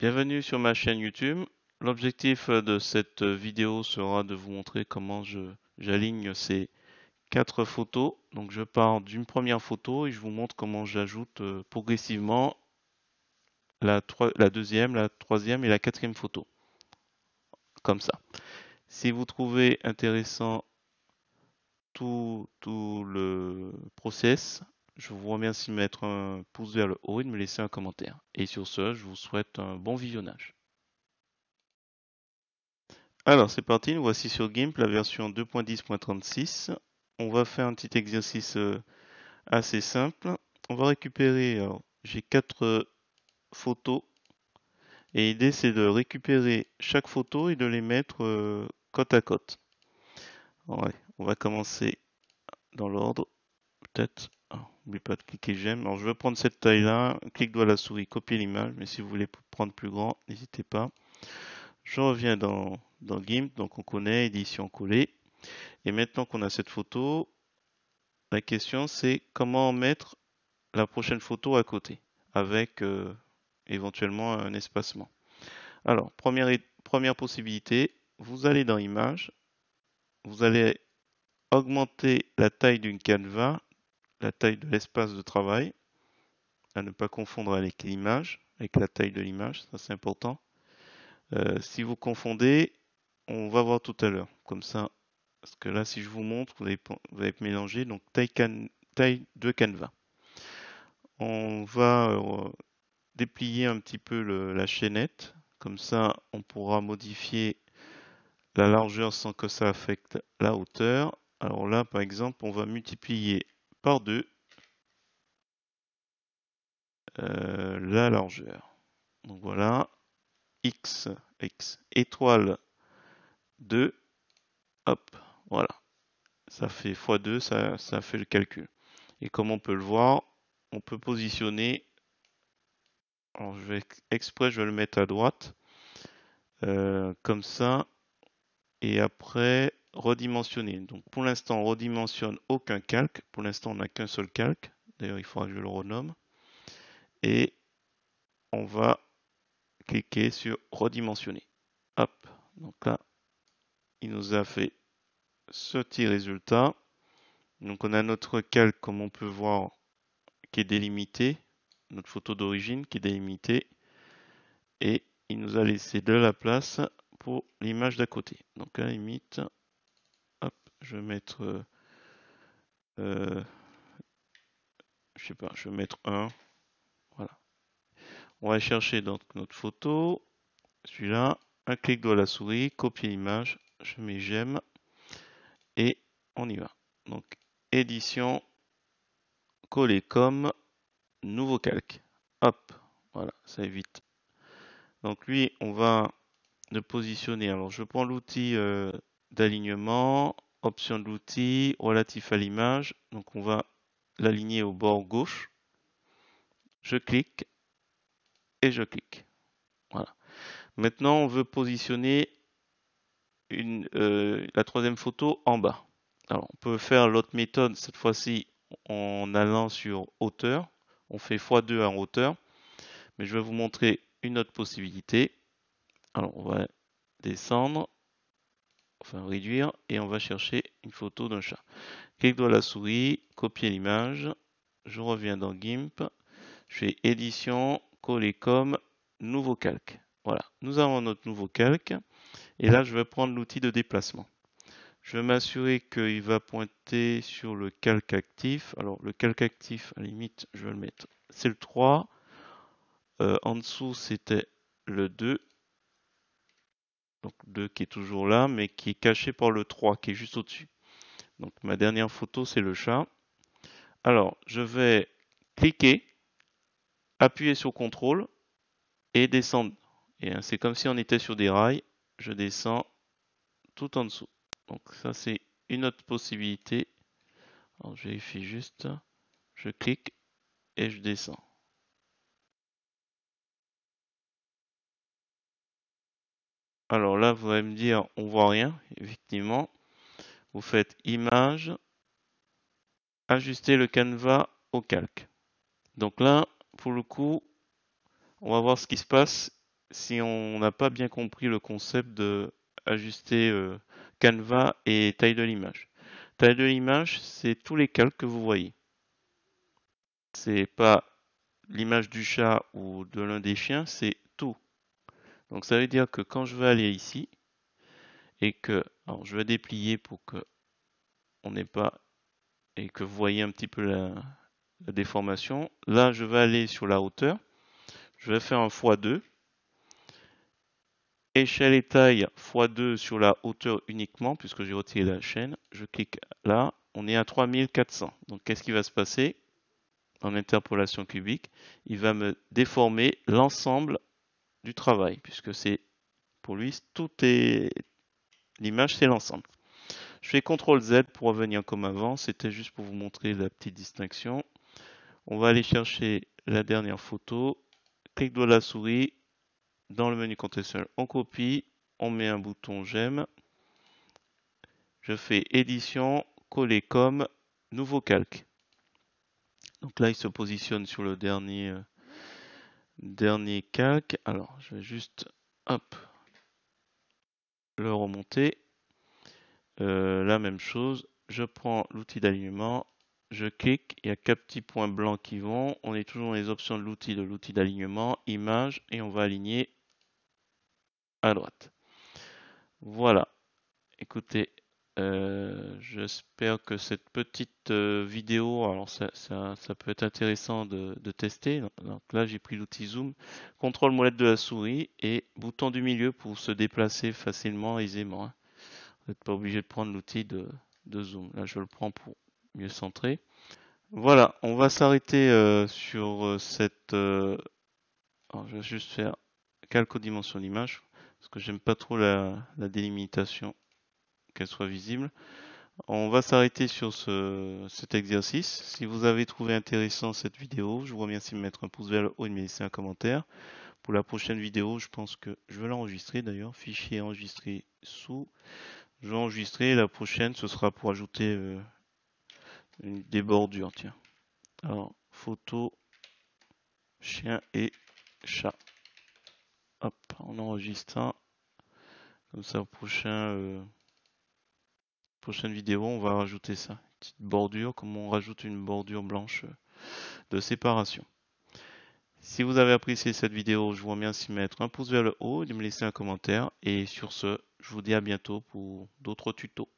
Bienvenue sur ma chaîne YouTube. L'objectif de cette vidéo sera de vous montrer comment j'aligne ces quatre photos. Donc je pars d'une première photo et je vous montre comment j'ajoute euh, progressivement la, deuxième, la troisième et la quatrième photo. Comme ça. Si vous trouvez intéressant tout le process, je vous remercie de mettre un euh, pouce vers le haut et de me laisser un commentaire. Et sur ce, je vous souhaite un bon visionnage. Alors c'est parti, nous voici sur GIMP la version 2.10.36. On va faire un petit exercice euh, assez simple. On va récupérer, j'ai quatre euh, photos et l'idée c'est de récupérer chaque photo et de les mettre côte à côte. on va commencer dans l'ordre, peut-être. Ah, n'oubliez n'oublie pas de cliquer j'aime. Alors je veux prendre cette taille là, clic à la souris, copier l'image, mais si vous voulez prendre plus grand, n'hésitez pas. Je reviens dans, dans GIMP, donc on connaît, édition collée. Et maintenant qu'on a cette photo, la question c'est comment mettre la prochaine photo à côté, avec euh, éventuellement un espacement. Alors, première, première possibilité, vous allez dans Image, vous allez augmenter la taille d'une canevas la taille de l'espace de travail, à ne pas confondre avec l'image, avec la taille de l'image, ça c'est important. Euh, si vous confondez, on va voir tout à l'heure, comme ça, parce que là si je vous montre, vous allez, vous mélanger, donc taille, taille de canevas. On va euh, déplier un petit peu la chaînette, comme ça on pourra modifier la largeur sans que ça affecte la hauteur. Alors là par exemple, on va multiplier par deux euh, la largeur. Donc voilà, x, x étoile 2, hop, voilà. Ça fait x2, ça, ça fait le calcul. Et comme on peut le voir, on peut positionner, alors je vais exprès, je vais le mettre à droite, euh, comme ça, et après, redimensionner. Donc pour l'instant, on redimensionne aucun calque. Pour l'instant, on n'a qu'un seul calque. D'ailleurs, il faudra que je le renomme. Et on va cliquer sur redimensionner. Hop. Donc là, il nous a fait ce petit résultat. Donc on a notre calque, comme on peut voir, qui est délimité. Notre photo d'origine qui est délimitée. Et il nous a laissé de la place pour l'image d'à côté. Donc la limite, je vais mettre. Euh, euh, je sais pas, je vais mettre 1. Voilà. On va chercher dans notre photo. Celui-là. Un clic de la souris, copier l'image, Je mets j'aime. Et on y va. Donc, édition, coller comme, nouveau calque. Hop. Voilà, ça évite. Donc, lui, on va le positionner. Alors, je prends l'outil euh, d'alignement option de l'outil, relatif à l'image. Donc on va l'aligner au bord gauche. Je clique et je clique. Voilà. Maintenant, on veut positionner euh, la troisième photo en bas. Alors, on peut faire l'autre méthode, cette fois-ci en allant sur hauteur. On fait x2 en hauteur. Mais je vais vous montrer une autre possibilité. Alors, on va descendre enfin réduire, et on va chercher une photo d'un chat. Clique droit la souris, copier l'image, je reviens dans GIMP, je fais édition, coller comme, nouveau calque. Voilà, nous avons notre nouveau calque, et là je vais prendre l'outil de déplacement. Je vais m'assurer qu'il va pointer sur le calque actif. Alors le calque actif, à la limite, je vais le mettre, c'est le 3. Euh, en dessous, c'était le 2 donc 2 qui est toujours là, mais qui est caché par le 3 qui est juste au-dessus. Donc ma dernière photo, c'est le chat. Alors, je vais cliquer, appuyer sur CTRL et descendre. Et hein, c'est comme si on était sur des rails. Je descends tout en dessous. Donc ça, c'est une autre possibilité. Alors, je vérifie juste. Je clique et je descends. Alors là, vous allez me dire, on voit rien, effectivement. Vous faites image, ajuster le canevas au calque. Donc là, pour le coup, on va voir ce qui se passe si on n'a pas bien compris le concept de ajuster euh, canevas et taille de l'image. Taille de l'image, c'est tous les calques que vous voyez. C'est pas l'image du chat ou de l'un des chiens, c'est donc ça veut dire que quand je vais aller ici, et que, alors je vais déplier pour que on n'ait pas, et que vous voyez un petit peu la, déformation, là je vais aller sur la hauteur, je vais faire un x2, échelle et taille x2 sur la hauteur uniquement, puisque j'ai retiré la chaîne, je clique là, on est à 3400. Donc qu'est-ce qui va se passer en interpolation cubique Il va me déformer l'ensemble du travail, puisque c'est pour lui, tout est l'image, c'est l'ensemble. Je fais CTRL Z pour revenir comme avant, c'était juste pour vous montrer la petite distinction. On va aller chercher la dernière photo, clic de la souris, dans le menu contextuel, on copie, on met un bouton j'aime, je fais édition, coller comme, nouveau calque. Donc là, il se positionne sur le dernier euh, Dernier calque. Alors, je vais juste le remonter. Euh, la même chose, je prends l'outil d'alignement, je clique, il n'y a qu'un petit point blanc qui vont. On est toujours dans les options de l'outil de l'outil d'alignement, image, et on va aligner à droite. Voilà. Écoutez, euh, j'espère que cette petite euh, vidéo, alors ça, peut être intéressant de, tester. Donc là, j'ai pris l'outil zoom, contrôle molette de la souris et bouton du milieu pour se déplacer facilement, aisément. Hein. Vous n'êtes pas obligé de prendre l'outil de, zoom. Là, je le prends pour mieux centrer. Voilà, on va s'arrêter euh, sur cette. je vais juste faire calque dimensions d'image parce que j'aime pas trop la délimitation qu'elle soit visible. On va s'arrêter sur ce, cet exercice. Si vous avez trouvé intéressant cette vidéo, je vous remercie de mettre un pouce vers le haut et de me laisser un commentaire. Pour la prochaine vidéo, je pense que je vais l'enregistrer d'ailleurs. Fichier enregistré sous. Je vais enregistrer. La prochaine, ce sera pour ajouter euh, une des bordures. Tiens. Alors, photo, chien et chat. Hop, on enregistre ça. Comme ça, prochain. Euh, prochaine vidéo, on va rajouter ça. Une petite bordure, comme on rajoute une bordure blanche euh, de séparation. Si vous avez apprécié cette vidéo, je vous remercie de mettre un pouce vers le haut, de me laisser un commentaire. Et sur ce, je vous dis à bientôt pour d'autres tutos.